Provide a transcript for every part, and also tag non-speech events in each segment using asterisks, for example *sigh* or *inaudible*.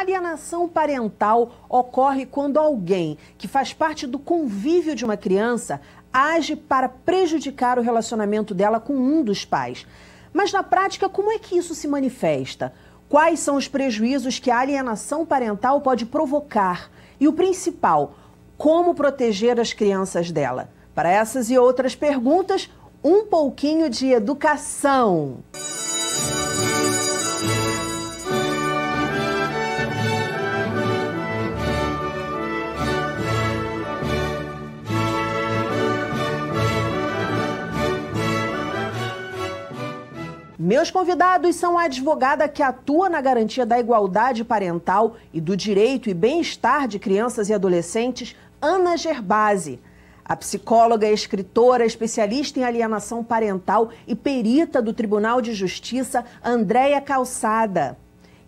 alienação parental ocorre quando alguém que faz parte do convívio de uma criança age para prejudicar o relacionamento dela com um dos pais. Mas na prática, como é que isso se manifesta? Quais são os prejuízos que a alienação parental pode provocar? E o principal, como proteger as crianças dela? Para essas e outras perguntas, um pouquinho de educação. Meus convidados são a advogada que atua na garantia da igualdade parental e do direito e bem-estar de crianças e adolescentes, Ana Gerbasi. A psicóloga, escritora, especialista em alienação parental e perita do Tribunal de Justiça, Andréia Calçada.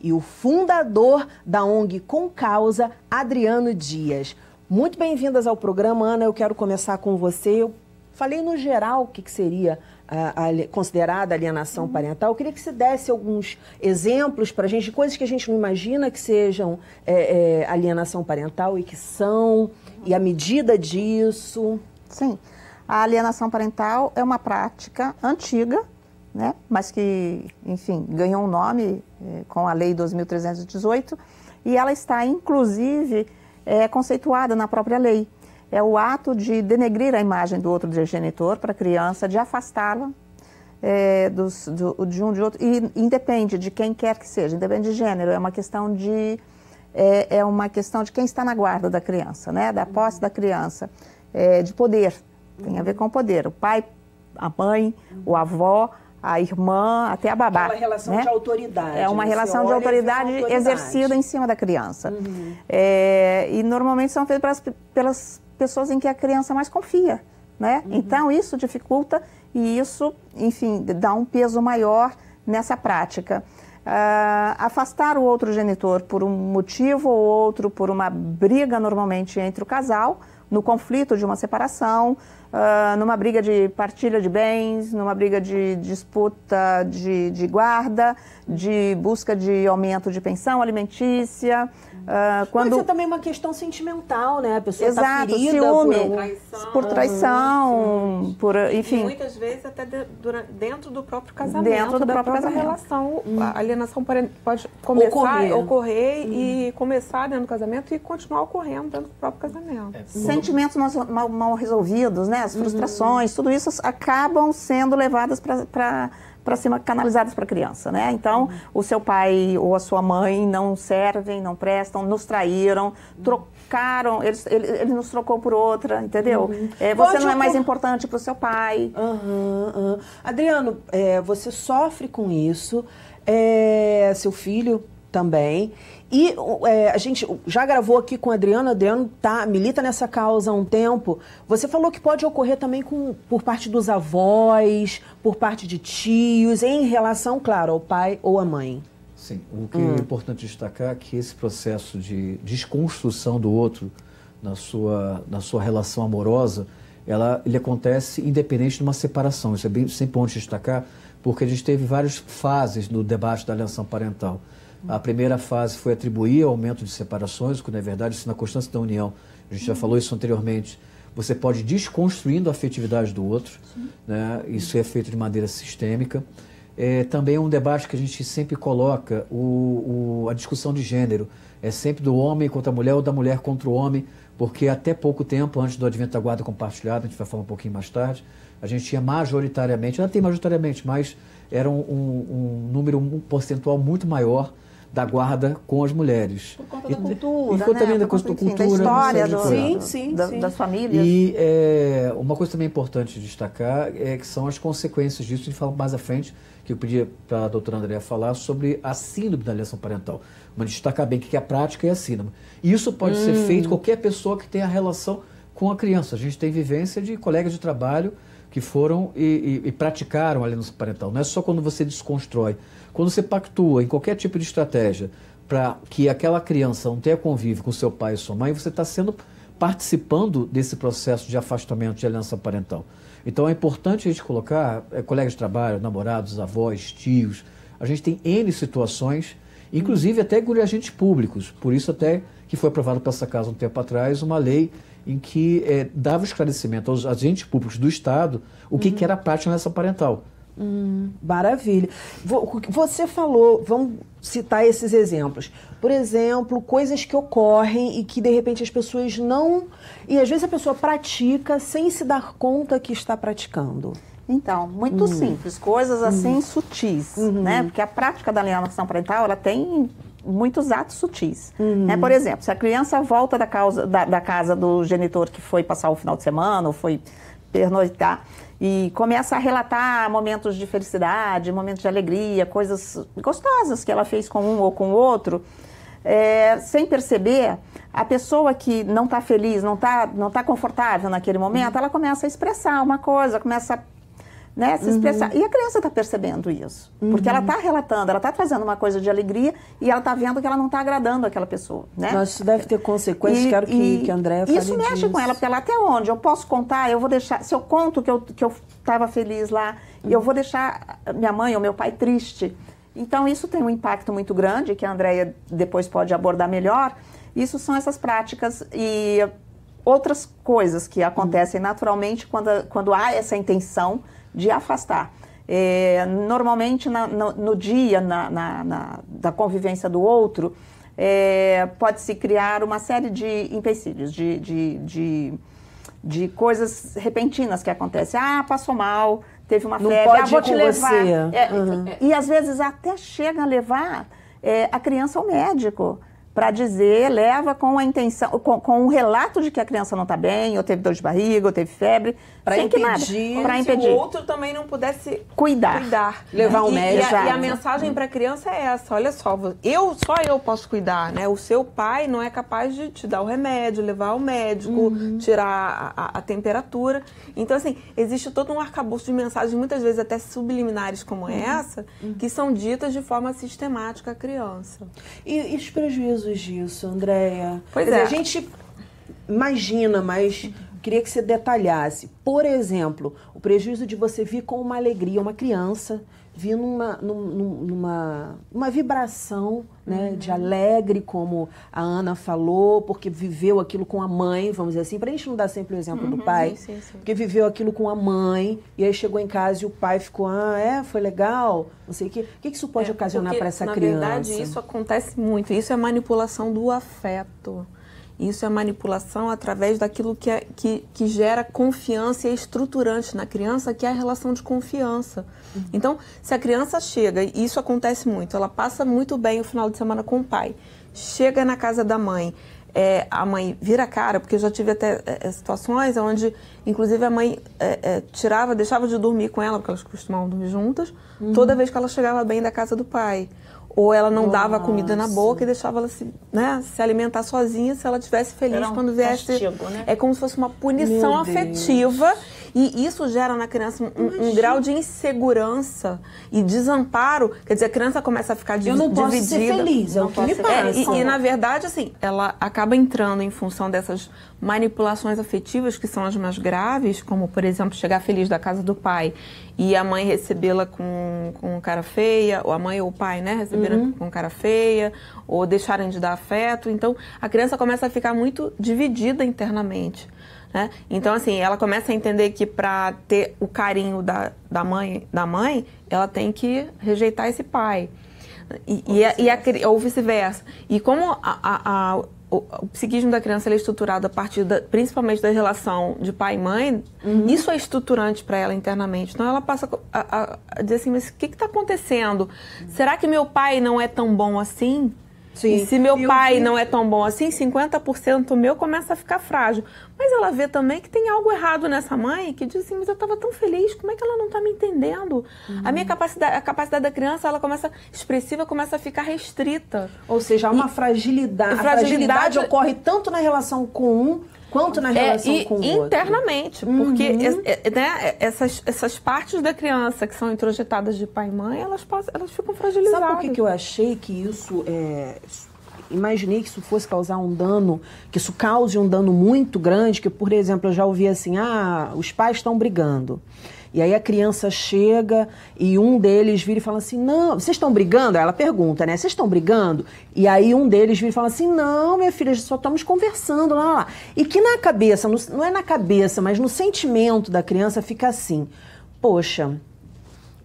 E o fundador da ONG Com Causa, Adriano Dias. Muito bem-vindas ao programa, Ana. Eu quero começar com você. Eu falei no geral o que seria a, a, considerada alienação parental. Eu queria que se desse alguns exemplos para a gente de coisas que a gente não imagina que sejam é, é, alienação parental e que são, e a medida disso. Sim. A alienação parental é uma prática antiga, né? mas que, enfim, ganhou um nome é, com a Lei 2.318 e ela está, inclusive, é, conceituada na própria lei é o ato de denegrir a imagem do outro genitor para a criança, de afastá-la é, do, de um de outro. E independe de quem quer que seja, independe de gênero, é uma questão de é, é uma questão de quem está na guarda da criança, né? Da posse da criança, é, de poder. Tem a ver com poder. O pai, a mãe, o avó, a irmã, até a babá. É uma relação né? de autoridade. É uma né? relação de autoridade, autoridade, exercida em cima da criança. Uhum. É, e normalmente são feitas pelas, pelas pessoas em que a criança mais confia, né? Uhum. Então isso dificulta e isso, enfim, dá um peso maior nessa prática. Uh, afastar o outro genitor por um motivo ou outro, por uma briga normalmente entre o casal, no conflito de uma separação, uh, numa briga de partilha de bens, numa briga de disputa de, de guarda, de busca de aumento de pensão alimentícia, Uh, quando... Pode é ser também uma questão sentimental, né? A pessoa tá Exato, tá ferida ciúme, por uhum. traição, por, traição, uhum. por enfim. E muitas vezes até de, durante, dentro do próprio casamento. Dentro do próprio casamento. Relação, hum. A alienação pode começar, ocorrer, ocorrer hum. e começar dentro do casamento e continuar ocorrendo dentro do próprio casamento. É, Sentimentos mal, mal, resolvidos, né? As frustrações, uhum. tudo isso acabam sendo levadas para para cima canalizadas para a criança, né? Então, uhum. o seu pai ou a sua mãe não servem, não prestam, nos traíram, uhum. trocaram, eles, ele, ele, nos trocou por outra, entendeu? Uhum. É, você Pode não é mais por... importante para o seu pai. Adriano, é, você sofre com isso, é, seu filho também. E é, a gente já gravou aqui com o Adriano, Adriano tá, milita nessa causa há um tempo. Você falou que pode ocorrer também com, por parte dos avós, por parte de tios, em relação, claro, ao pai ou à mãe. Sim, o que é hum. é importante destacar é que esse processo de desconstrução do outro na sua, na sua relação amorosa, ela, ele acontece independente de uma separação. Isso é bem, sempre bom de destacar, porque a gente teve várias fases no debate da aliança parental. A primeira fase foi atribuir aumento de separações, que é verdade, isso é na constância da união, a gente já uhum. falou isso anteriormente, você pode ir desconstruindo a afetividade do outro, né? isso é feito de maneira sistêmica. É, também um debate que a gente sempre coloca, o, o, a discussão de gênero, é sempre do homem contra a mulher ou da mulher contra o homem, porque até pouco tempo, antes do advento da guarda compartilhada, a gente vai falar um pouquinho mais tarde, a gente tinha majoritariamente, não tem majoritariamente, mas era um, um, um número, um percentual muito maior da guarda com as mulheres. Por conta da e, cultura, né? também da, conta, cultura, da história, sim, sim, da, das famílias. E é, uma coisa também importante destacar é que são as consequências disso, a gente fala mais à frente, que eu pedi para a doutora Andréa falar sobre a síndrome da alienação parental. Mas destacar bem o que é a prática e é a síndrome. E isso pode hum. ser feito qualquer pessoa que tenha relação com a criança. A gente tem vivência de colegas de trabalho que foram e, e, e praticaram a alienação parental. Não é só quando você desconstrói. Quando você pactua em qualquer tipo de estratégia para que aquela criança não tenha convívio com seu pai e sua mãe, você está sendo participando desse processo de afastamento de aliança parental. Então é importante a gente colocar é, colegas de trabalho, namorados, avós, tios. A gente tem N situações, inclusive até agentes públicos. Por isso até que foi aprovado para essa casa um tempo atrás uma lei em que é, dava esclarecimento aos agentes públicos do Estado o que, uhum. que era a prática nessa parental. Hum, maravilha. Você falou, vamos citar esses exemplos. Por exemplo, coisas que ocorrem e que de repente as pessoas não. E às vezes a pessoa pratica sem se dar conta que está praticando. Então, muito hum. simples, coisas assim hum. sutis, uhum. né? Porque a prática da alienação parental, ela tem muitos atos sutis. Né? Uhum. Né? Por exemplo, se a criança volta da, causa, da, da casa do genitor que foi passar o final de semana ou foi pernoitar e começa a relatar momentos de felicidade, momentos de alegria, coisas gostosas que ela fez com um ou com o outro, é, sem perceber, a pessoa que não está feliz, não está não tá confortável naquele momento, uhum. ela começa a expressar uma coisa, começa a né, se uhum. expressar. Uhum. E a criança está percebendo isso, uhum. porque ela está uhum. relatando, ela está trazendo uma coisa de alegria e ela está vendo que ela não está agradando aquela pessoa, né? Mas isso deve ter consequências, e, quero que, que a Andréa fale Isso mexe disso. com ela, porque ela até onde? Eu posso contar, eu vou deixar, se eu conto que eu que eu estava feliz lá, uhum. eu vou deixar minha mãe ou meu pai triste. Então isso tem um impacto muito grande, que a Andréia depois pode abordar melhor. Isso são essas práticas e outras coisas que acontecem uhum. naturalmente quando, quando há essa intenção de afastar. É, normalmente, na, no, no, dia na, na, na, da convivência do outro, é, pode-se criar uma série de empecilhos, de, de, de, de, coisas repentinas que acontecem. Ah, passou mal, teve uma Não febre, pode ah, vou te levar. É, uhum. E às vezes até chega a levar é, a criança ao médico para dizer, leva com a intenção, com, com um relato de que a criança não está bem, ou teve dor de barriga, ou teve febre, para impedir, para impedir. o outro também não pudesse cuidar, cuidar levar um médico. E, e, a, e a mensagem para a criança é essa: olha só, eu só eu posso cuidar, né? O seu pai não é capaz de te dar o remédio, levar o médico, uhum. tirar a, a, a, temperatura. Então assim, existe todo um arcabouço de mensagens, muitas vezes até subliminares como uhum. essa, uhum. que são ditas de forma sistemática à criança. E, e os prejuízos presos disso, Andréia. Pois dizer, é. A gente imagina, mas queria que você detalhasse. Por exemplo, o prejuízo de você vir com uma alegria, uma criança vi numa, numa, numa vibração né, uhum. de alegre, como a Ana falou, porque viveu aquilo com a mãe, vamos dizer assim, para a gente não dar sempre o exemplo uhum, do pai, sim, sim, sim. porque viveu aquilo com a mãe, e aí chegou em casa e o pai ficou, ah, é, foi legal, não sei o que. O que isso pode é, ocasionar para essa na criança? Na verdade, isso acontece muito, isso é manipulação do afeto. Isso é manipulação através daquilo que, é, que, que gera confiança e é estruturante na criança, que é a relação de confiança. Uhum. Então, se a criança chega, e isso acontece muito, ela passa muito bem o final de semana com o pai, chega na casa da mãe, é, a mãe vira a cara, porque eu já tive até é, é situações onde, inclusive, a mãe é, é, tirava, deixava de dormir com ela, porque elas costumavam dormir juntas, uhum. toda vez que ela chegava bem da casa do pai ou ela não Nossa. dava comida na boca e deixava ela se, né, se alimentar sozinha se ela tivesse feliz um quando viesse. Castigo, né? É como se fosse uma punição afetiva e isso gera na criança um, um grau de insegurança e desamparo. Quer dizer, a criança começa a ficar dividida. Eu não posso dividida. ser feliz, é o que me parece. e, e, na verdade, assim, ela acaba entrando em função dessas manipulações afetivas que são as mais graves, como, por exemplo, chegar feliz da casa do pai e a mãe recebê-la com, com cara feia, ou a mãe ou o pai, né, receberam uhum. com cara feia, ou deixarem de dar afeto. Então, a criança começa a ficar muito dividida internamente. Né? Então, assim, ela começa a entender que para ter o carinho da, da, mãe, da mãe, ela tem que rejeitar esse pai. E, é, é ou vice-versa. Vice e, como a, a, a, o, o, psiquismo da criança é estruturado a partir da, principalmente da relação de pai e mãe, uhum. isso é estruturante para ela internamente. Então ela passa a, dizer assim: mas o que está acontecendo? Uhum. Será que meu pai não é tão bom assim? Sim. E se meu e pai vi... não é tão bom assim, 50% meu começa a ficar frágil. Mas ela vê também que tem algo errado nessa mãe que diz assim, mas eu estava tão feliz, como é que ela não está me entendendo? Uhum. A minha capacidade, a capacidade da criança, ela começa expressiva, começa a ficar restrita. Ou seja, há uma e, fragilidade. A fragilidade, fragilidade ocorre tanto na relação com um quanto na relação é, e com o internamente, porque uhum. É, né, é, essas, essas partes da criança que são introjetadas de pai e mãe, elas, elas ficam fragilizadas. Sabe por que, que eu achei que isso é, imaginei que isso fosse causar um dano, que isso cause um dano muito grande, que, por exemplo, eu já ouvi assim, ah, os pais estão brigando. E aí a criança chega e um deles vira e fala assim: Não, vocês estão brigando? ela pergunta, né? Vocês estão brigando? E aí um deles vira e fala assim: Não, minha filha, só estamos conversando, lá, lá, lá. E que na cabeça, no, não é na cabeça, mas no sentimento da criança fica assim: Poxa,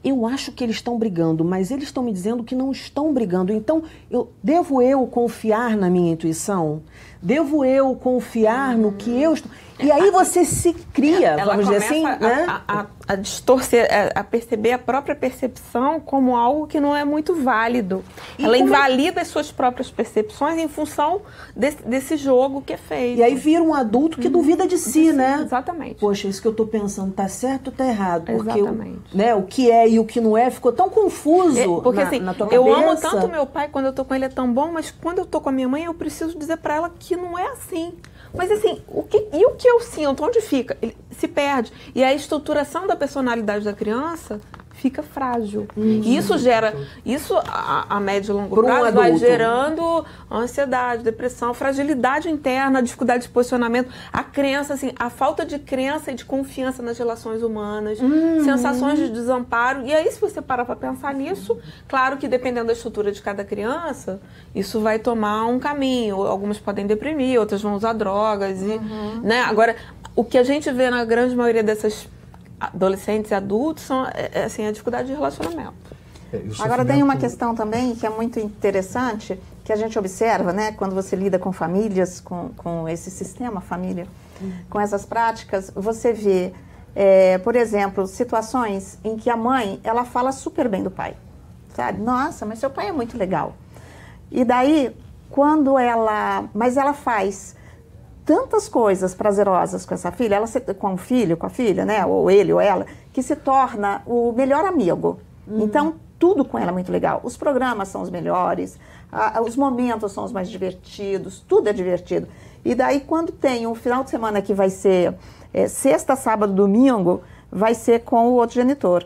eu acho que eles estão brigando, mas eles estão me dizendo que não estão brigando. Então, eu, devo eu confiar na minha intuição? Devo eu confiar no que eu estou. E aí você se cria, Ela vamos dizer assim, a, né? A, a, a distorcer, é, a, perceber a própria percepção como algo que não é muito válido. E Ela é invalida é... as suas próprias percepções em função desse, desse, jogo que é feito. E aí vira um adulto que uhum. duvida de si, né? Exatamente. Poxa, isso que eu estou pensando tá certo ou tá errado? Porque exatamente. O, né, o que é e o que não é ficou tão confuso. É, porque na, assim, na tua eu amo tanto meu pai quando eu tô com ele é tão bom, mas quando eu tô com a minha mãe eu preciso dizer para ela que não é assim. Mas assim, o que, e o que eu sinto? Onde fica? Ele se perde. E a estruturação da personalidade da criança fica frágil. Hum, isso gera, isso a, a médio e longo Por prazo um vai gerando ansiedade, depressão, fragilidade interna, dificuldade de posicionamento, a crença, assim, a falta de crença e de confiança nas relações humanas, hum, sensações hum. de desamparo. E aí, se você parar para pensar nisso, claro que dependendo da estrutura de cada criança, isso vai tomar um caminho. Algumas podem deprimir, outras vão usar drogas. E, uhum. né? Agora, o que a gente vê na grande maioria dessas adolescentes e adultos, são é, é, assim, a dificuldade de relacionamento. É, Agora tem uma questão também que é muito interessante, que a gente observa, né, quando você lida com famílias, com, com esse sistema família, com essas práticas, você vê, é, por exemplo, situações em que a mãe, ela fala super bem do pai, sabe? Nossa, mas seu pai é muito legal. E daí, quando ela... Mas ela faz tantas coisas prazerosas com essa filha, ela se, com o filho, com a filha, né? Ou ele ou ela, que se torna o melhor amigo. Uhum. Então, tudo com ela é muito legal. Os programas são os melhores, a, os momentos são os mais divertidos, tudo é divertido. E daí, quando tem um final de semana que vai ser é, sexta, sábado, domingo, vai ser com o outro genitor.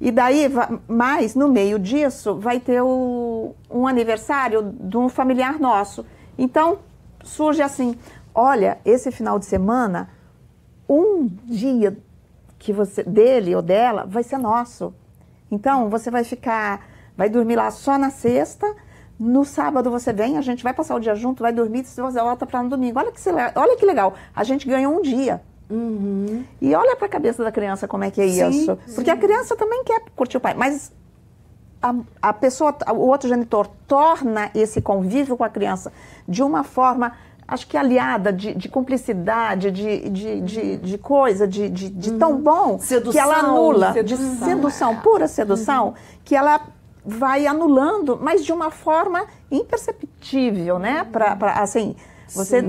E daí, mais no meio disso, vai ter o, um aniversário de um familiar nosso. Então, surge assim: olha, esse final de semana, um dia que você dele ou dela vai ser nosso. Então, você vai ficar, vai dormir lá só na sexta, no sábado você vem, a gente vai passar o dia junto, vai dormir, se você volta para no domingo. Olha que, olha que legal, a gente ganhou um dia. Uhum. E olha para a cabeça da criança como é que é sim, isso. Porque a criança também quer curtir o pai, mas a, a pessoa, o outro genitor torna esse convívio com a criança de uma forma acho que aliada de, de cumplicidade, de, de, de, uhum. de, coisa, de, de, de uhum. tão bom sedução, que ela anula, sedução. de sedução, pura sedução, uhum. que ela vai anulando, mas de uma forma imperceptível, né? Uhum. Pra, pra assim, você,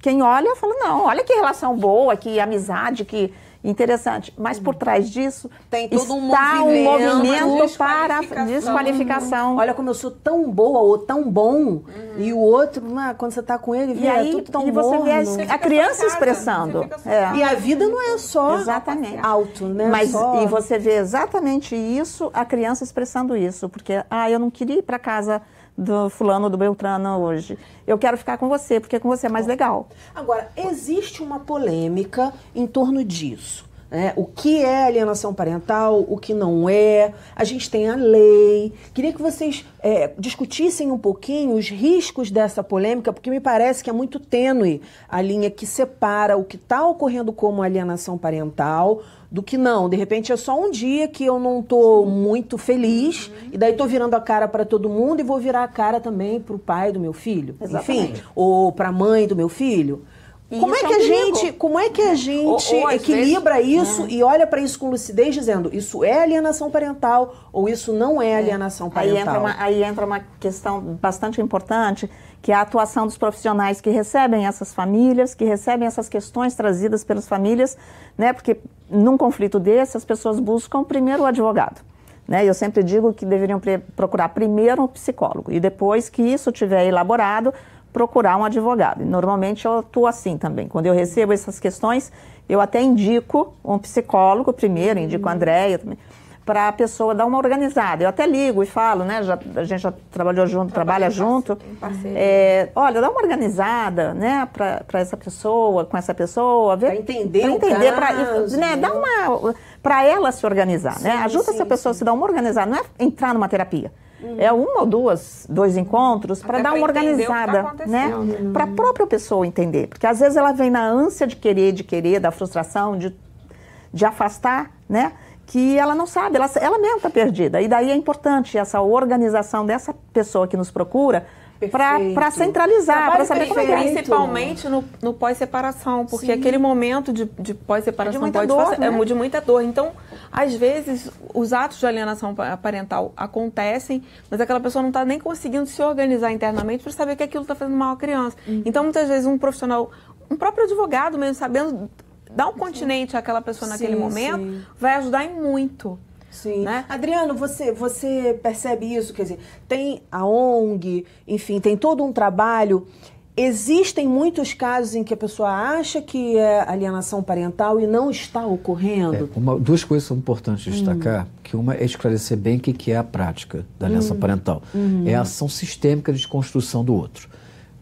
quem olha fala, não, olha que relação boa, que amizade, que interessante. Mas por trás disso tem todo um está movimento, um movimento desqualificação. para desqualificação. Olha como eu sou tão boa ou tão bom uhum. e o outro, ah, quando você está com ele, vê, e é aí, é tudo tão e você morno. vê a, você a criança casa, expressando. É. E a vida não é só exatamente. alto, né? Mas só... e você vê exatamente isso, a criança expressando isso, porque ah, eu não queria ir para casa do fulano, do Beltrano hoje. Eu quero ficar com você, porque com você é mais legal. Agora, existe uma polêmica em torno disso. Né? O que é alienação parental, o que não é. A gente tem a lei. Queria que vocês é, discutissem um pouquinho os riscos dessa polêmica, porque me parece que é muito tênue a linha que separa o que está ocorrendo como alienação parental do que não. De repente é só um dia que eu não tô muito feliz uhum. e daí tô virando a cara para todo mundo e vou virar a cara também pro pai do meu filho, Exatamente. enfim, ou para a mãe do meu filho. E como é, que é um a perigo. gente, como é que a gente ou, ou, equilibra vezes, né? isso né? e olha para isso com lucidez dizendo isso é alienação parental ou isso não é, é. alienação parental? Aí entra uma, aí entra uma questão bastante importante que é a atuação dos profissionais que recebem essas famílias, que recebem essas questões trazidas pelas famílias, né? Porque num conflito desse as pessoas buscam primeiro o advogado. Né? Eu sempre digo que deveriam procurar primeiro um psicólogo e depois que isso tiver elaborado, procurar um advogado. normalmente eu atuo assim também. Quando eu recebo essas questões, eu até indico um psicólogo primeiro, indico a uhum. Andréia também para a pessoa dar uma organizada. Eu até ligo e falo, né? Já, a gente já trabalhou junto, trabalha, trabalha junto. É, olha, dá uma organizada, né? Para essa pessoa, com essa pessoa, ver. Para entender, pra entender, caso, pra, né, né? Dá uma para ela se organizar, né? sim, né? Ajuda sim, essa pessoa sim. a se dar uma organizada. Não é entrar numa terapia. Hum. É uma ou duas, dois encontros para dar uma tá organizada, tá né? Hum. Para a própria pessoa entender, porque às vezes ela vem na ânsia de querer, de querer, da frustração, de, de afastar, né? que ela não sabe, ela, ela mesma está perdida. E daí é importante essa organização dessa pessoa que nos procura para centralizar, para saber como é. é. Principalmente no, no pós-separação, porque Sim. aquele momento de, de pós-separação é muito pode dor, né? é de muita dor. Então, às vezes, os atos de alienação parental acontecem, mas aquela pessoa não está nem conseguindo se organizar internamente para saber que aquilo está fazendo mal à criança. Hum. Então, muitas vezes, um profissional um próprio advogado mesmo, sabendo dar um sim. continente àquela pessoa naquele sim, momento sim. vai ajudar em muito. Sim. Né? Adriano, você, você percebe isso? Quer dizer, tem a ONG, enfim, tem todo um trabalho. Existem muitos casos em que a pessoa acha que é alienação parental e não está ocorrendo? É, uma, duas coisas são importantes hum. destacar, hum. que uma é esclarecer bem o que é a prática da alienação hum. parental. Hum. É a ação sistêmica de construção do outro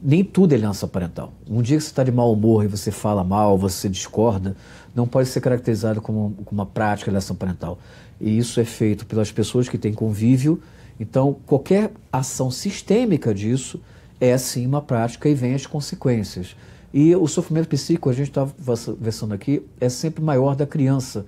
nem tudo é herança parental. Um dia que você está de mau humor e você fala mal, você discorda, não pode ser caracterizado como, como uma prática de herança parental. E isso é feito pelas pessoas que têm convívio. Então, qualquer ação sistêmica disso é sim uma prática e vem as consequências. E o sofrimento psíquico, a gente está conversando aqui, é sempre maior da criança,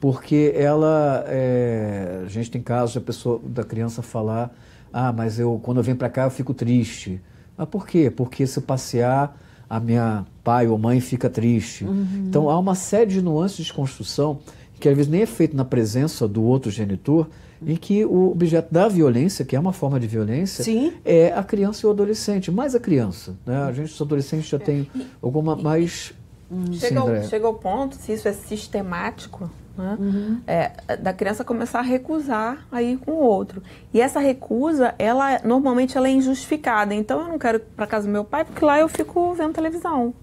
porque ela, é, a gente tem casos da pessoa, da criança falar, ah, mas eu quando eu venho para cá eu fico triste. Mas por quê? Porque se eu passear, a minha pai ou mãe fica triste. Uhum. Então há uma série de nuances de construção que às vezes nem é feito na presença do outro genitor, em que o objeto da violência, que é uma forma de violência, Sim. é a criança e o adolescente, mais a criança. Né? A gente, os adolescentes já é. tem alguma mais. Chega, ao, chega ao ponto, se isso é sistemático, né? uhum. é, da criança começar a recusar a ir com o outro. E essa recusa, ela normalmente ela é injustificada. Então eu não quero ir para casa do meu pai porque lá eu fico vendo televisão.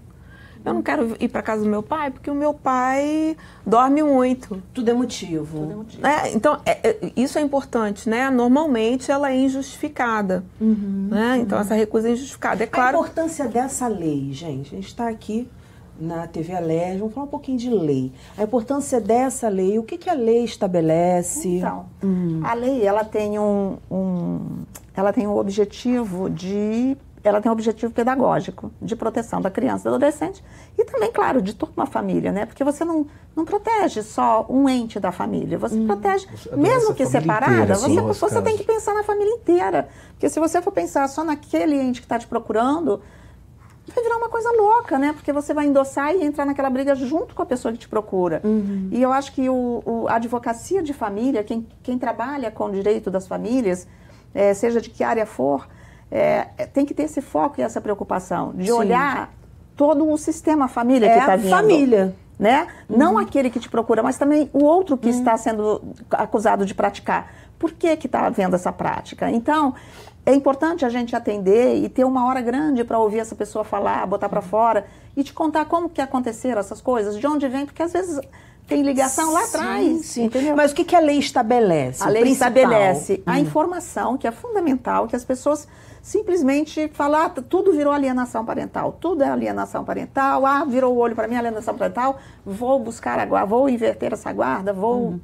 Eu não quero ir para casa do meu pai porque o meu pai dorme muito. Tudo é motivo. Tudo é motivo. É, é então, é, é, isso é importante, né? Normalmente ela é injustificada. Uhum, né? Então, uhum. essa recusa é injustificada. É claro. A importância dessa lei, gente. A gente está aqui na TV Alerj, vamos falar um pouquinho de lei. A importância dessa lei, o que, que a lei estabelece? Então, hum. a lei ela tem um, um, ela tem um objetivo de ela tem um objetivo pedagógico de proteção da criança e do adolescente e também, claro, de toda uma família, né? Porque você não, não protege só um ente da família, você hum. protege, você mesmo que separada, inteira, assim, você, você tem que pensar na família inteira. Porque se você for pensar só naquele ente que está te procurando, vai virar uma coisa louca, né? Porque você vai endossar e entrar naquela briga junto com a pessoa que te procura. Uhum. E eu acho que o, o, a advocacia de família, quem, quem trabalha com o direito das famílias, é, seja de que área for, é, é tem que ter esse foco e essa preocupação de Sim. olhar todo o sistema família é que está vindo. família. Né? Uhum. Não aquele que te procura, mas também o outro que uhum. está sendo acusado de praticar. Por que está havendo essa prática? Então, é importante a gente atender e ter uma hora grande para ouvir essa pessoa falar, botar para fora e te contar como que aconteceram essas coisas, de onde vem, porque às vezes tem ligação lá atrás. Sim. Entendeu? Mas o que, que a lei estabelece? A lei principal. estabelece a informação, que é fundamental, que as pessoas simplesmente falar ah, tudo virou alienação parental, tudo é alienação parental, ah, virou o olho para mim, alienação parental, vou buscar a guarda, vou inverter essa guarda, vou... Uhum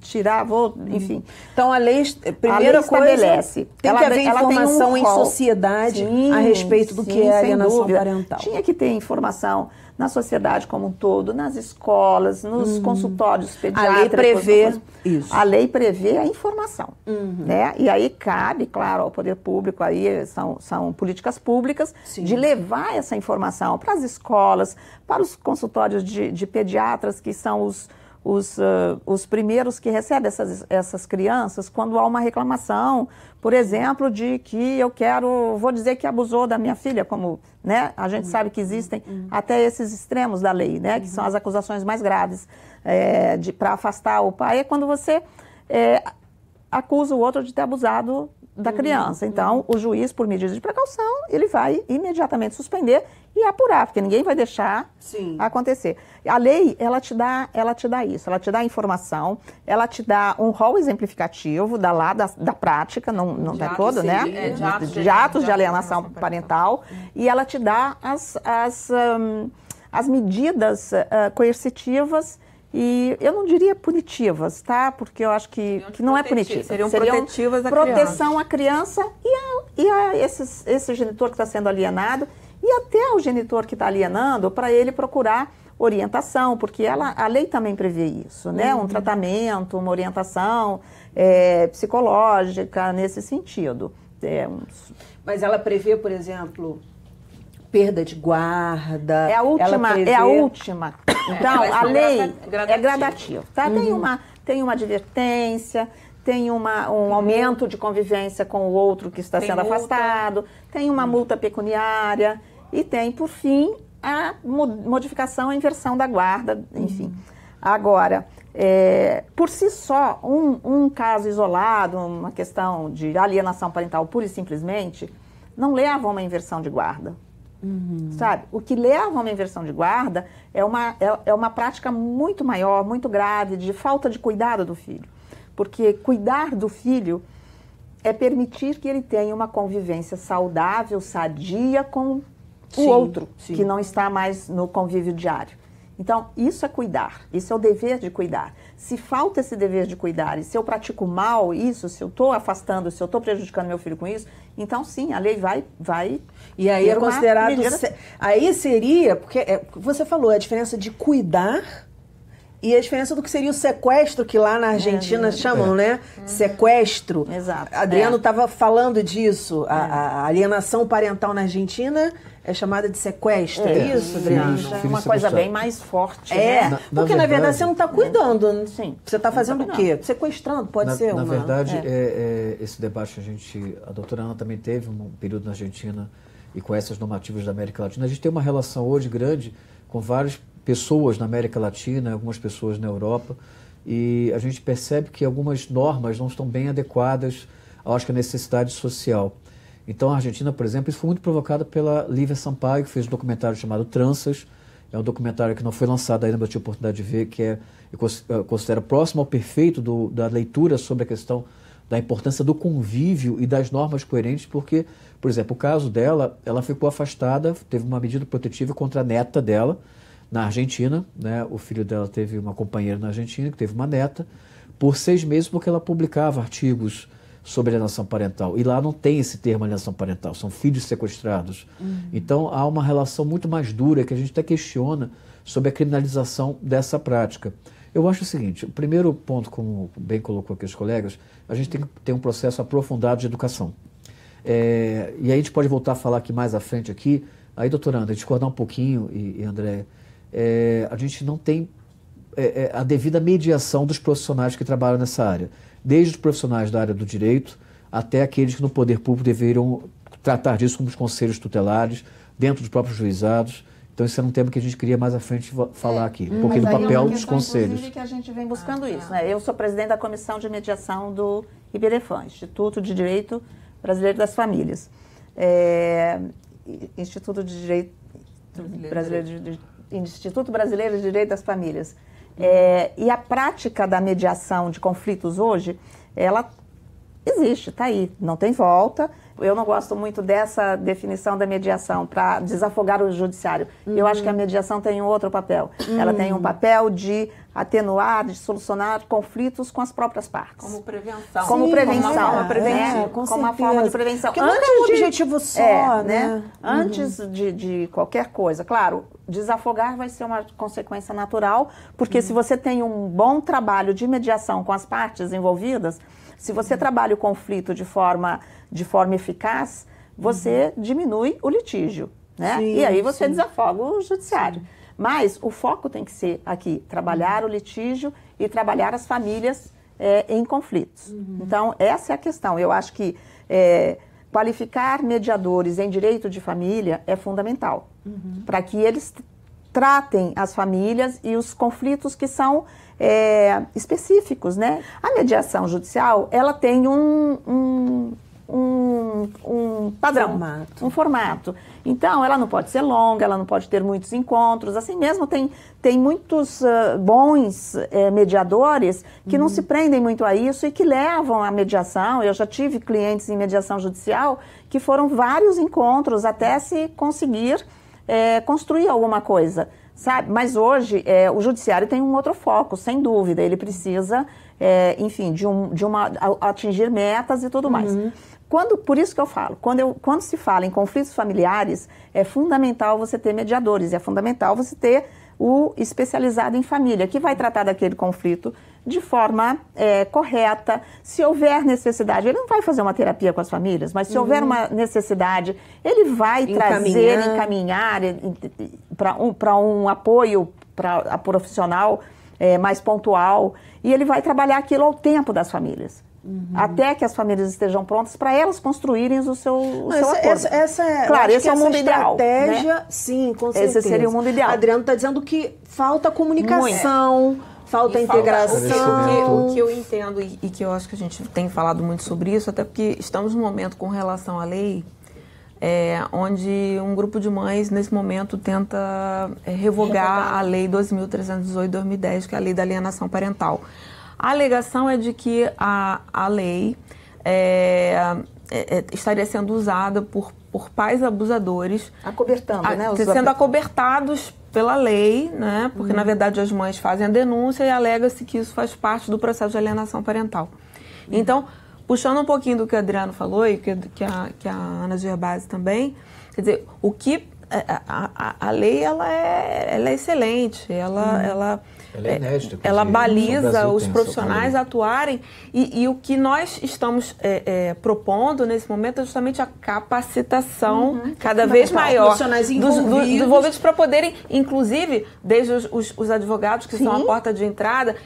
tirar, vou, uhum. enfim. Então a lei, primeira a lei estabelece. Coisa, tem ela, que haver ela informação um em sociedade sim, a respeito do sim, que é alienação dúvida. parental. Tinha que ter informação na sociedade como um todo, nas escolas, nos uhum. consultórios pediátricos. A lei prevê isso. A lei prevê a informação, uhum. né? E aí cabe, claro, ao poder público aí são, são políticas públicas Sim. de levar essa informação para as escolas, para os consultórios de, de pediatras que são os os, uh, os primeiros que recebem essas, essas crianças quando há uma reclamação, por exemplo, de que eu quero, vou dizer que abusou da minha filha, como né, a gente uhum. sabe que existem uhum. uhum. até esses extremos da lei, né, que são uhum. as acusações mais graves é, eh, para afastar o pai, é quando você é, acusa o outro de ter abusado da uhum. criança. Então, uhum. o juiz, por medida de precaução, ele vai imediatamente suspender e apurar, porque ninguém vai deixar Sim. acontecer. A lei, ela te dá, ela te dá isso, ela te dá informação, ela te dá um rol exemplificativo da lá da, da prática, não não de é ato, todo, sim, né? É, de, atos de, de, atos de alienação, parental, parental, uhum. e ela te dá as as, um, as medidas uh, coercitivas e eu não diria punitivas, tá? Porque eu acho que, que não é punitiva. Seriam, Seriam protetivas à proteção criança. à criança e a, e a esses, esse genitor que está sendo alienado e até ao genitor que está alienando para ele procurar orientação, porque ela, a lei também prevê isso, né? Uhum. Um tratamento, uma orientação é, psicológica nesse sentido. É, um... Mas ela prevê, por exemplo, perda de guarda. É a última, prevê... é a última. *coughs* Então, é a lei é gradativa. Tá? Uhum. Tem, uma, tem uma advertência, tem uma, um tem aumento multa. de convivência com o outro que está tem sendo multa. afastado, tem uma uhum. multa pecuniária e tem, por fim, a modificação, a inversão da guarda, enfim. Uhum. Agora, é, por si só, um, um caso isolado, uma questão de alienação parental pura e simplesmente, não leva a uma inversão de guarda. Uhum. Sabe? O que leva a uma inversão de guarda é uma, é, é uma prática muito maior, muito grave, de falta de cuidado do filho. Porque cuidar do filho é permitir que ele tenha uma convivência saudável, sadia com sim, o outro, sim. que não está mais no convívio diário. Então, isso é cuidar, isso é o dever de cuidar se falta esse dever de cuidar, e se eu pratico mal isso, se eu estou afastando, se eu estou prejudicando meu filho com isso, então sim, a lei vai. vai e aí é considerado. Medida... Aí seria, porque é, você falou, a diferença de cuidar e a diferença do que seria o sequestro, que lá na é, Argentina é, chamam, é. né? Hum. Sequestro. Exato. Adriano estava é. falando disso. É. A, a, alienação parental na Argentina é chamada de sequestro. É, isso, Adriano? é uma coisa bem mais forte. É, né? na, na porque verdade, na verdade você não está cuidando. Né? Sim. Você está fazendo o quê? Sequestrando, pode na, ser. Uma... Na verdade, esse debate a gente. A doutora Ana também teve um período na Argentina e com essas normativas da América Latina. A gente tem uma relação hoje grande com vários pessoas na América Latina, algumas pessoas na Europa, e a gente percebe que algumas normas não estão bem adequadas acho que a necessidade social. Então, a Argentina, por exemplo, isso foi muito provocado pela Lívia Sampaio, que fez um documentário chamado Tranças. É um documentário que não foi lançado ainda, mas eu tive a oportunidade de ver, que é, eu considero próximo ao perfeito do, da leitura sobre a questão da importância do convívio e das normas coerentes, porque, por exemplo, o caso dela, ela ficou afastada, teve uma medida protetiva contra a neta dela, na Argentina, né? O filho dela teve uma companheira na Argentina que teve uma neta por seis meses porque ela publicava artigos sobre alienação parental. E lá não tem esse termo alienação parental, são filhos sequestrados. Uhum. Então há uma relação muito mais dura que a gente até questiona sobre a criminalização dessa prática. Eu acho o seguinte: o primeiro ponto, como bem colocou aqui os colegas, a gente tem que ter um processo aprofundado de educação. É, e aí a gente pode voltar a falar aqui mais à frente aqui. Aí, doutor André, discordar um pouquinho, e, e André, é, a gente não tem é, é, a devida mediação dos profissionais que trabalham nessa área, desde os profissionais da área do direito até aqueles que no poder público deveriam tratar disso como os conselhos tutelares, dentro dos próprios juizados. Então, isso é um tema que a gente queria mais à frente falar é, aqui, um pouquinho do é papel é dos conselhos. que a gente vem buscando ah, tá. isso. Né? Eu sou presidente da Comissão de Mediação do IBDFAM, Instituto de Direito Brasileiro das Famílias. É, Instituto de Direito Brasileiro, Brasileiro de, de Instituto Brasileiro de Direito das Famílias. É, e a prática da mediação de conflitos hoje, ela existe, está aí, não tem volta eu não gosto muito dessa definição da mediação para desafogar o judiciário. Uhum. Eu acho que a uhum. mediação tem um outro papel. Uhum. Ela tem um uhum. papel de atenuar, de solucionar conflitos com as próprias partes. Como prevenção. Como Sim, prevenção. Como uma forma, É, com como uma forma de prevenção. Porque Antes nunca é um objetivo só, é, né? né? Uhum. Antes de, de qualquer coisa. Claro, desafogar vai ser uma consequência natural, porque uhum. se você tem um bom trabalho de mediação com as partes envolvidas, se você trabalha o conflito de forma, de forma eficaz, você uhum. diminui o litígio, né? Sim, e aí você sim. desafoga o judiciário. Sim. Mas o foco tem que ser aqui, trabalhar o litígio e trabalhar as famílias é, em conflitos. Uhum. Então, essa é a questão. Eu acho que é, qualificar mediadores em direito de família é fundamental uhum. para que eles tratem as famílias e os conflitos que são é, específicos, né? A mediação judicial, ela tem um, um um, um, padrão, formato. um formato. Então, ela não pode ser longa, ela não pode ter muitos encontros. Assim mesmo, tem, tem muitos uh, bons é, mediadores que uhum. não se uhum. prendem muito a isso e que levam a mediação. Eu já tive clientes em mediação judicial que foram vários encontros até se conseguir é, construir alguma coisa. Sabe? Mas hoje é, o judiciário tem um outro foco, sem dúvida. Ele precisa, é, enfim, de, um, de uma atingir metas e tudo uhum. mais. Quando, por isso que eu falo, quando, eu, quando se fala em conflitos familiares, é fundamental você ter mediadores, é fundamental você ter o especializado em família, que vai tratar daquele conflito de forma é, correta. Se houver necessidade, ele não vai fazer uma terapia com as famílias, mas se uhum. houver uma necessidade, ele vai trazer, encaminhar para um, um apoio para a profissional é, mais pontual e ele vai trabalhar aquilo ao tempo das famílias. Uhum. Até que as famílias estejam prontas para elas construírem o seu, o Não, seu essa, acordo. Essa, essa é, claro, esse é o mundo ideal. Né? Sim, com certeza. Esse seria o mundo ideal. Adriano está dizendo que falta comunicação. Muito. Falta e integração. O que, que, eu entendo e, e que eu acho que a gente tem falado muito sobre isso, até porque estamos num momento com relação à lei é, onde um grupo de mães, nesse momento, tenta é, revogar, revogar. a Lei 2.318-2010, que é a Lei da Alienação Parental. A alegação é de que a, a lei é, é, é, estaria sendo usada por, por pais abusadores. Acobertando, a, né? Os sendo acobertados pela lei, né? Porque uhum. na verdade as mães fazem a denúncia e alega-se que isso faz parte do processo de alienação parental. Uhum. Então, puxando um pouquinho do que o Adriano falou e que, que, a, que a Ana Gerbasi também, quer dizer, o que é, a, a, a lei ela é, ela é excelente, ela, uhum. ela ela, é, é inédita, ela baliza os profissionais atuarem e, e, o que nós estamos é, é, propondo nesse momento é justamente a capacitação uhum, cada vez maior dos envolvidos para poderem, inclusive, desde os, os, os advogados que Sim. são a porta de entrada,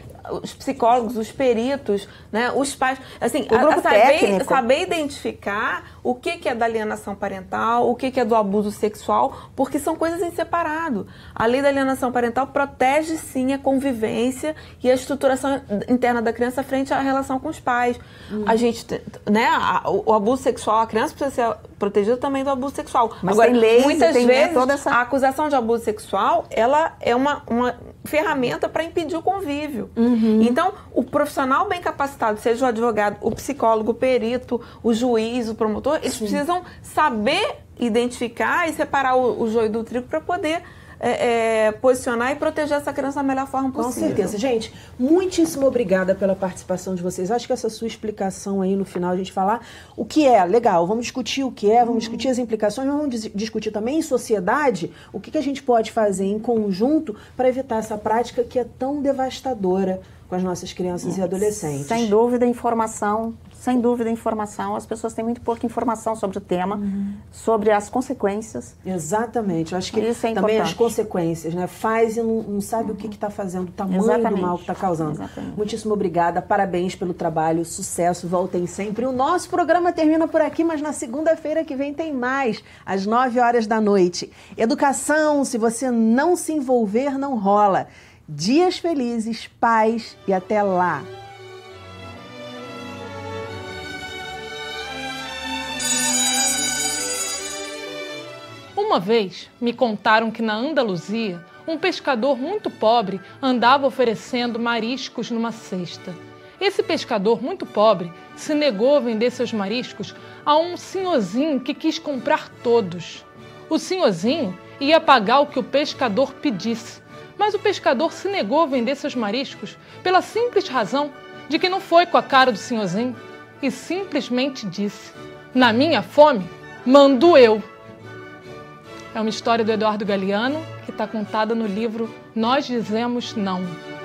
os psicólogos, os peritos, né, os pais, assim, a, a saber, saber identificar o que, que é da alienação parental, o que, que é do abuso sexual, porque são coisas em separado. A lei da alienação parental protege sim a convivência e a estruturação interna da criança frente à relação com os pais. A gente, né, a, o abuso sexual, a criança precisa ser protegida também do abuso sexual. Mas Agora, leis, muitas vezes, essa... a acusação de abuso sexual, ela é uma, uma ferramenta para impedir o convívio. Uhum. Então, o profissional bem capacitado, seja o advogado, o psicólogo, o perito, o juiz, o promotor, produtor, então, eles Sim. precisam saber identificar e separar o, o joio do trigo para poder é, é, posicionar e proteger essa criança da melhor forma possível. Com certeza. Gente, muitíssimo obrigada pela participação de vocês. Acho que essa sua explicação aí no final, a gente falar o que é, legal, vamos discutir o que é, vamos uhum. discutir as implicações, mas vamos discutir também em sociedade o que, que a gente pode fazer em conjunto para evitar essa prática que é tão devastadora com as nossas crianças e é, adolescentes. Sem dúvida, informação, sem dúvida, informação. As pessoas têm muito pouca informação sobre o tema, uhum. sobre as consequências. Exatamente. Eu acho que Isso é também as consequências, né? Faz e não, não sabe uhum. o que uhum. está fazendo, o tamanho Exatamente. do mal que está causando. Exatamente. Muitíssimo obrigada, parabéns pelo trabalho, sucesso, voltem sempre. O nosso programa termina por aqui, mas na segunda-feira que vem tem mais, às 9 horas da noite. Educação, se você não se envolver, não rola. Dias felizes, paz e até lá! Uma vez me contaram que na Andaluzia, um pescador muito pobre andava oferecendo mariscos numa cesta. Esse pescador muito pobre se negou a vender seus mariscos a um senhorzinho que quis comprar todos. O senhorzinho ia pagar o que o pescador pedisse, mas o pescador se negou a vender seus mariscos pela simples razão de que não foi com a cara do senhorzinho e simplesmente disse: Na minha fome, mando eu. É uma história do Eduardo Galeano que está contada no livro Nós Dizemos Não.